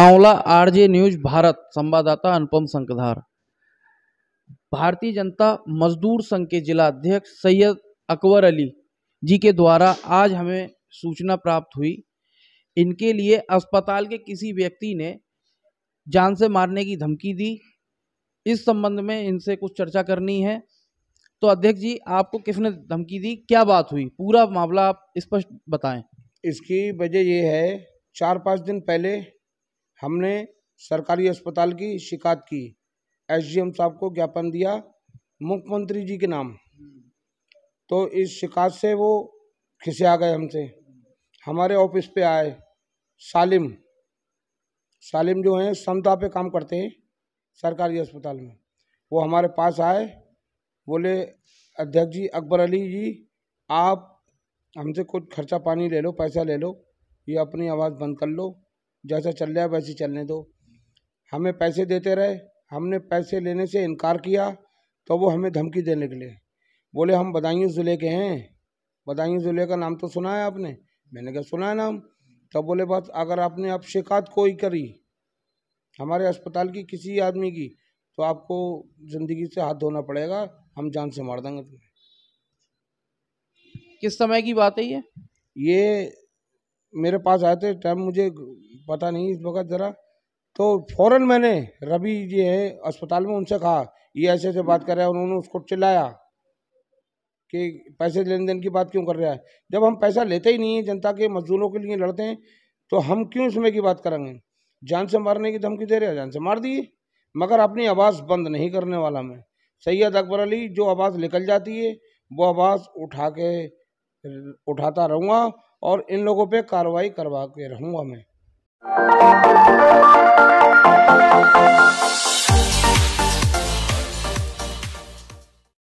आंवला RJ news Bharat संवाददाता अनुपम संकधार भारतीय जनता मजदूर संघ के जिला अध्यक्ष सैयद अकबर अली जी के द्वारा आज हमें सूचना प्राप्त हुई इनके लिए अस्पताल के किसी व्यक्ति ने जान से मारने की धमकी दी इस संबंध में इनसे कुछ चर्चा करनी है तो अध्यक्ष जी आपको किसने धमकी दी क्या बात हुई पूरा मामला आप स्पष्ट बताएं इसकी वजह यह है चार पाँच दिन पहले हमने सरकारी अस्पताल की शिकायत की एसडीएम साहब को ज्ञापन दिया मुख्यमंत्री जी के नाम तो इस शिकायत से वो खिसे आ गए हमसे हमारे ऑफिस पे आए सालिम सालिम जो हैं समता पे काम करते हैं सरकारी अस्पताल में वो हमारे पास आए बोले अध्यक्ष जी अकबर अली जी आप हमसे कुछ खर्चा पानी ले लो पैसा ले लो ये अपनी आवाज़ बंद कर लो जैसा चल रहा है वैसे चलने दो हमें पैसे देते रहे हमने पैसे लेने से इनकार किया तो वो हमें धमकी देने के लिए बोले हम बदायूँ ज़िले के हैं बदायूँ ज़िले का नाम तो सुना है आपने मैंने कहा सुना है नाम तो बोले बस अगर आपने आप शिकायत कोई करी हमारे अस्पताल की किसी आदमी की तो आपको ज़िंदगी से हाथ धोना पड़ेगा हम जान से मार देंगे तुम्हें किस समय की बात है ये ये मेरे पास आए थे टाइम मुझे पता नहीं इस वक्त ज़रा तो फ़ौरन मैंने रवि जी है अस्पताल में उनसे कहा ये ऐसे ऐसे बात कर रहा है उन्होंने उसको चिल्लाया कि पैसे लेन देन की बात क्यों कर रहा है जब हम पैसा लेते ही नहीं है जनता के मजदूरों के लिए लड़ते हैं तो हम क्यों इसमें की बात करेंगे जान से मारने की धमकी दे रहे हैं जान से मार दिए मगर अपनी आवाज़ बंद नहीं करने वाला मैं सैयद अकबर अली जो आवाज़ निकल जाती है वो आवाज़ उठा के उठाता रहूँगा और इन लोगों पे कार्रवाई करवा के रहूँगा मैं